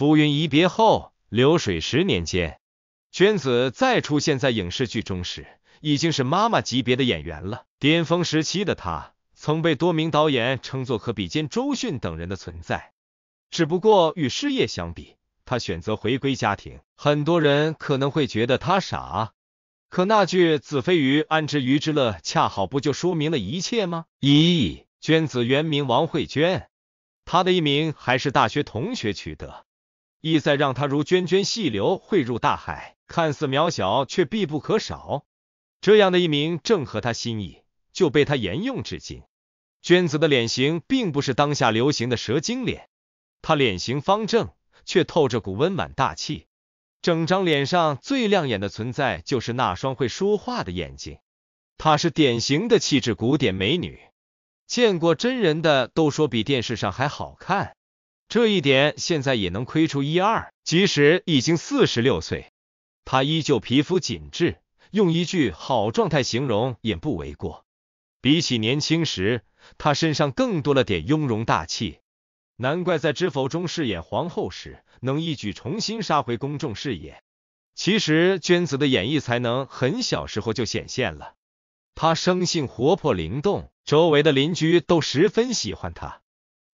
浮云一别后，流水十年间。娟子再出现在影视剧中时，已经是妈妈级别的演员了。巅峰时期的她，曾被多名导演称作可比肩周迅等人的存在。只不过与事业相比，她选择回归家庭。很多人可能会觉得她傻，可那句“子非鱼，安知鱼之乐”恰好不就说明了一切吗？一，娟子原名王慧娟，她的一名还是大学同学取得。意在让他如涓涓细流汇入大海，看似渺小却必不可少。这样的一名正合他心意，就被他沿用至今。娟子的脸型并不是当下流行的蛇精脸，她脸型方正，却透着股温婉大气。整张脸上最亮眼的存在就是那双会说话的眼睛，她是典型的气质古典美女，见过真人的都说比电视上还好看。这一点现在也能窥出一二。即使已经四十六岁，她依旧皮肤紧致，用一句“好状态”形容也不为过。比起年轻时，她身上更多了点雍容大气。难怪在《知否》中饰演皇后时，能一举重新杀回公众视野。其实，娟子的演绎才能很小时候就显现了。她生性活泼灵动，周围的邻居都十分喜欢她。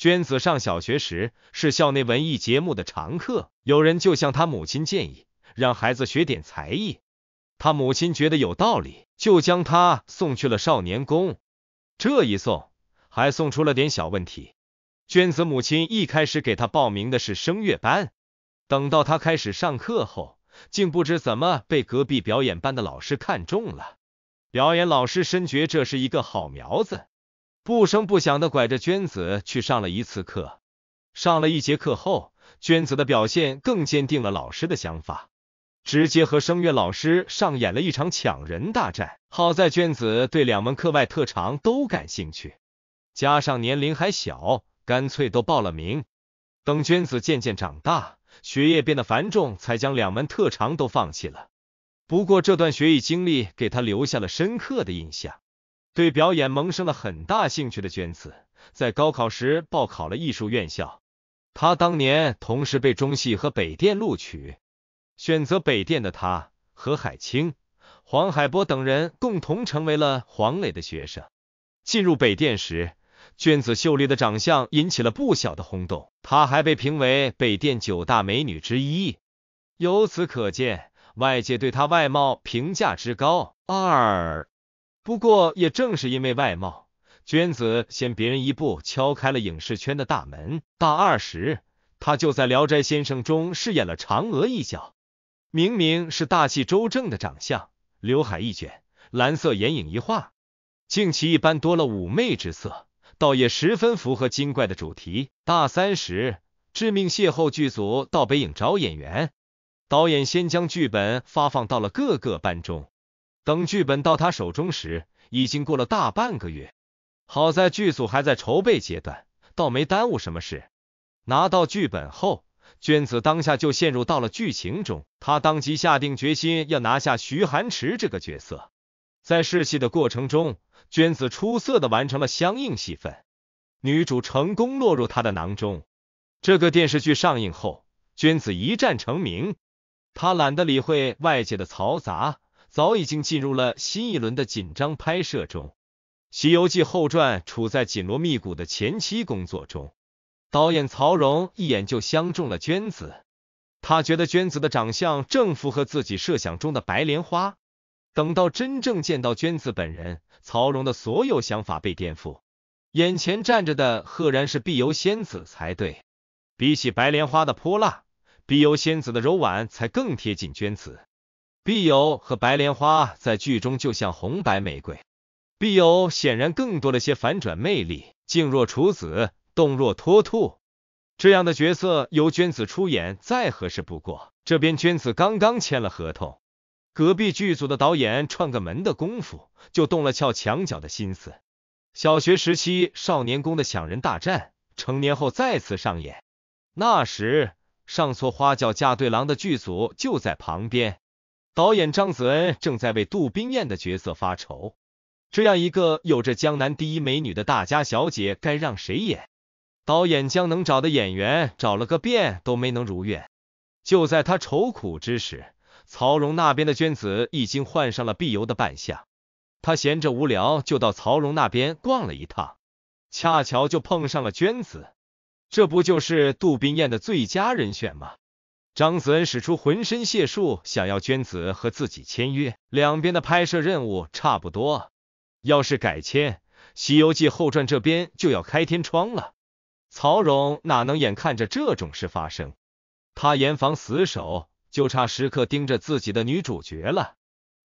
娟子上小学时是校内文艺节目的常客，有人就向他母亲建议让孩子学点才艺，他母亲觉得有道理，就将他送去了少年宫。这一送，还送出了点小问题。娟子母亲一开始给他报名的是声乐班，等到他开始上课后，竟不知怎么被隔壁表演班的老师看中了。表演老师深觉这是一个好苗子。不声不响的拐着娟子去上了一次课，上了一节课后，娟子的表现更坚定了老师的想法，直接和声乐老师上演了一场抢人大战。好在娟子对两门课外特长都感兴趣，加上年龄还小，干脆都报了名。等娟子渐渐长大，学业变得繁重，才将两门特长都放弃了。不过这段学艺经历给他留下了深刻的印象。对表演萌生了很大兴趣的娟子，在高考时报考了艺术院校。他当年同时被中戏和北电录取，选择北电的他何海清、黄海波等人共同成为了黄磊的学生。进入北电时，娟子秀丽的长相引起了不小的轰动，她还被评为北电九大美女之一。由此可见，外界对她外貌评价之高。二不过，也正是因为外貌，娟子先别人一步敲开了影视圈的大门。大二时，他就在《聊斋先生》中饰演了嫦娥一角。明明是大气周正的长相，刘海一卷，蓝色眼影一画，竟气一般多了妩媚之色，倒也十分符合精怪的主题。大三时，致命邂逅剧组到北影找演员，导演先将剧本发放到了各个班中。等剧本到他手中时，已经过了大半个月。好在剧组还在筹备阶段，倒没耽误什么事。拿到剧本后，娟子当下就陷入到了剧情中。她当即下定决心要拿下徐寒池这个角色。在试戏的过程中，娟子出色的完成了相应戏份，女主成功落入他的囊中。这个电视剧上映后，娟子一战成名。她懒得理会外界的嘈杂。早已经进入了新一轮的紧张拍摄中，《西游记后传》处在紧锣密鼓的前期工作中。导演曹荣一眼就相中了娟子，他觉得娟子的长相正符合自己设想中的白莲花。等到真正见到娟子本人，曹荣的所有想法被颠覆，眼前站着的赫然是碧游仙子才对。比起白莲花的泼辣，碧游仙子的柔婉才更贴近娟子。碧友和白莲花在剧中就像红白玫瑰，碧友显然更多了些反转魅力，静若处子，动若脱兔，这样的角色由娟子出演再合适不过。这边娟子刚刚签了合同，隔壁剧组的导演串个门的功夫就动了撬墙角的心思。小学时期少年宫的抢人大战，成年后再次上演，那时上错花轿嫁对郎的剧组就在旁边。导演张子恩正在为杜冰雁的角色发愁，这样一个有着江南第一美女的大家小姐，该让谁演？导演将能找的演员找了个遍，都没能如愿。就在他愁苦之时，曹荣那边的娟子已经换上了碧游的扮相。他闲着无聊，就到曹荣那边逛了一趟，恰巧就碰上了娟子。这不就是杜冰雁的最佳人选吗？张子恩使出浑身解数，想要娟子和自己签约，两边的拍摄任务差不多。要是改签《西游记后传》，这边就要开天窗了。曹荣哪能眼看着这种事发生？他严防死守，就差时刻盯着自己的女主角了。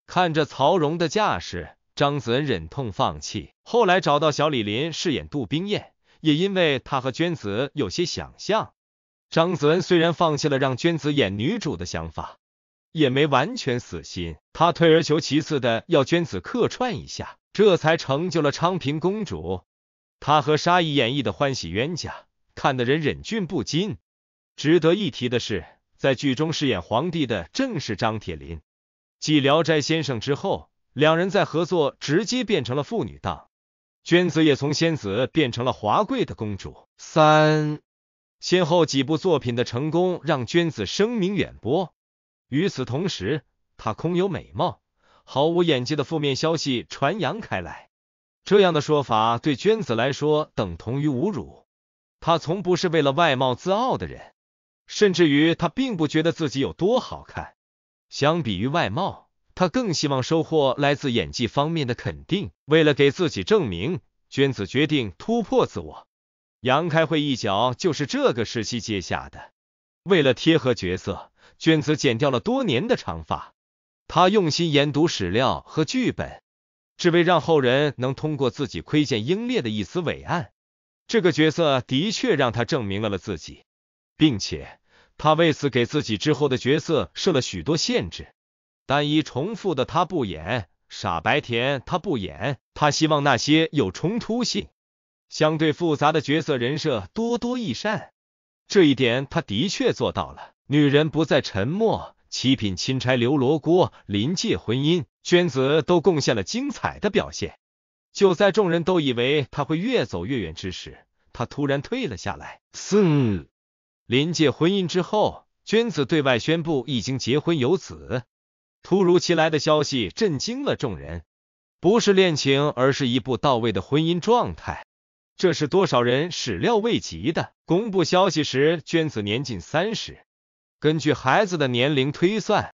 看着曹荣的架势，张子恩忍痛放弃。后来找到小李林饰演杜冰雁，也因为他和娟子有些想象。张子恩虽然放弃了让娟子演女主的想法，也没完全死心，他退而求其次的要娟子客串一下，这才成就了昌平公主。他和沙溢演绎的欢喜冤家，看得人忍俊不禁。值得一提的是，在剧中饰演皇帝的正是张铁林，继《聊斋先生》之后，两人在合作直接变成了父女档。娟子也从仙子变成了华贵的公主。三。先后几部作品的成功让娟子声名远播。与此同时，她空有美貌、毫无演技的负面消息传扬开来。这样的说法对娟子来说等同于侮辱。她从不是为了外貌自傲的人，甚至于她并不觉得自己有多好看。相比于外貌，她更希望收获来自演技方面的肯定。为了给自己证明，娟子决定突破自我。杨开慧一角就是这个时期接下的。为了贴合角色，娟子剪掉了多年的长发。他用心研读史料和剧本，只为让后人能通过自己窥见英烈的一丝伟岸。这个角色的确让他证明了了自己，并且他为此给自己之后的角色设了许多限制：单一重复的他不演，傻白甜他不演，他希望那些有冲突性。相对复杂的角色人设多多益善，这一点他的确做到了。女人不再沉默，七品钦差刘罗锅、临界婚姻、娟子都贡献了精彩的表现。就在众人都以为他会越走越远之时，他突然退了下来。四临界婚姻之后，娟子对外宣布已经结婚有子，突如其来的消息震惊了众人。不是恋情，而是一步到位的婚姻状态。这是多少人始料未及的？公布消息时，娟子年近三十。根据孩子的年龄推算，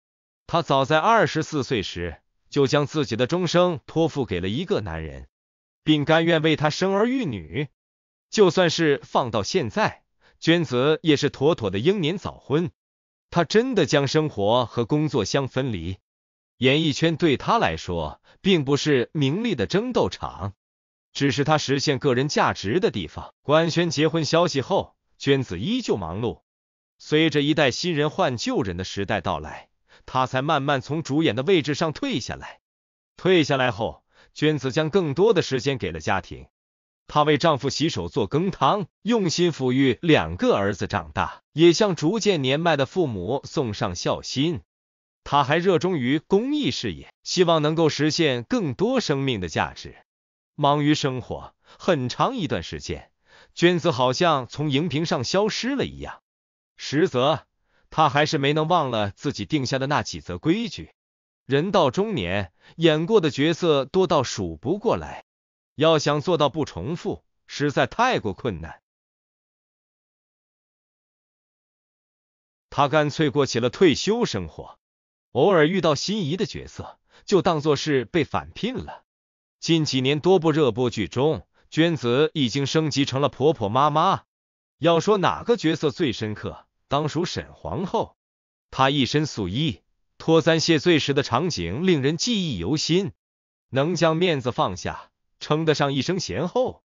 她早在二十四岁时就将自己的终生托付给了一个男人，并甘愿为他生儿育女。就算是放到现在，娟子也是妥妥的英年早婚。她真的将生活和工作相分离，演艺圈对她来说并不是名利的争斗场。只是他实现个人价值的地方。官宣结婚消息后，娟子依旧忙碌。随着一代新人换旧人的时代到来，她才慢慢从主演的位置上退下来。退下来后，娟子将更多的时间给了家庭。她为丈夫洗手做羹汤，用心抚育两个儿子长大，也向逐渐年迈的父母送上孝心。她还热衷于公益事业，希望能够实现更多生命的价值。忙于生活很长一段时间，娟子好像从荧屏上消失了一样，实则他还是没能忘了自己定下的那几则规矩。人到中年，演过的角色多到数不过来，要想做到不重复，实在太过困难。他干脆过起了退休生活，偶尔遇到心仪的角色，就当做是被返聘了。近几年多部热播剧中，娟子已经升级成了婆婆妈妈。要说哪个角色最深刻，当属沈皇后。她一身素衣，脱簪谢罪时的场景令人记忆犹新，能将面子放下，称得上一声贤后。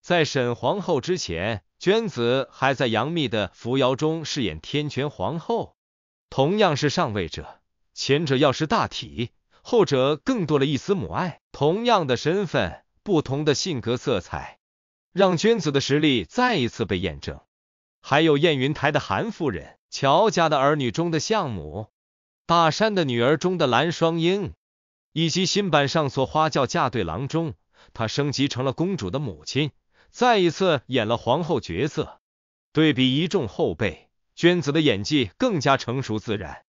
在沈皇后之前，娟子还在杨幂的《扶摇》中饰演天权皇后，同样是上位者，前者要是大体。后者更多了一丝母爱，同样的身份，不同的性格色彩，让娟子的实力再一次被验证。还有燕云台的韩夫人、乔家的儿女中的相母、大山的女儿中的蓝双英，以及新版上错花轿嫁对郎中，她升级成了公主的母亲，再一次演了皇后角色。对比一众后辈，娟子的演技更加成熟自然，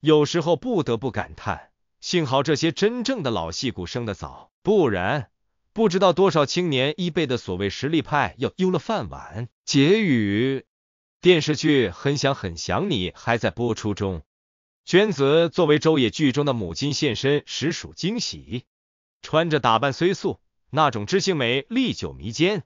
有时候不得不感叹。幸好这些真正的老戏骨生的早，不然不知道多少青年一辈的所谓实力派要丢了饭碗。结语：电视剧《很想很想你》还在播出中，娟子作为周野剧中的母亲现身，实属惊喜。穿着打扮虽素，那种知性美历久弥坚。